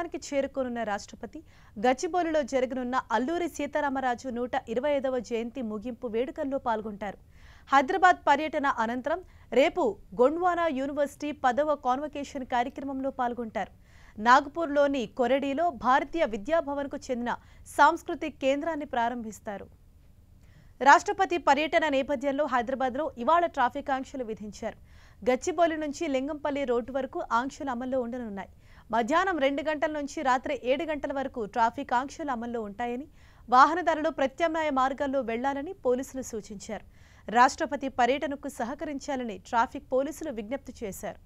నగరానికి చేరుకోనున్న రాష్ట్రపతి గచ్చిబౌలిలో జరగనున్న అల్లూరి సీతారామరాజు నూట ఇరవై ఐదవ జయంతి ముగింపు వేడుకల్లో పాల్గొంటారు హైదరాబాద్ పర్యటన అనంతరం రేపు గొండ్వానా యూనివర్సిటీ పదవ కాన్వకేషన్ కార్యక్రమంలో పాల్గొంటారు నాగపూర్లోని కొరడీలో భారతీయ విద్యాభవన్కు చెందిన సాంస్కృతిక కేంద్రాన్ని ప్రారంభిస్తారు రాష్ట్రపతి పర్యటన నేపథ్యంలో హైదరాబాద్లో ఇవాళ ట్రాఫిక్ ఆంక్షలు విధించారు గచ్చిబౌలి నుంచి లింగంపల్లి రోడ్డు వరకు ఆంక్షలు అమల్లో ఉండనున్నాయి మధ్యాహ్నం రెండు గంటల నుంచి రాత్రి ఏడు గంటల వరకు ట్రాఫిక్ ఆంక్షలు అమల్లో ఉంటాయని వాహనదారులు ప్రత్యామ్నాయ మార్గాల్లో వెళ్లాలని పోలీసులు సూచించారు రాష్ట్రపతి పర్యటనకు సహకరించాలని ట్రాఫిక్ పోలీసులు విజ్ఞప్తి చేశారు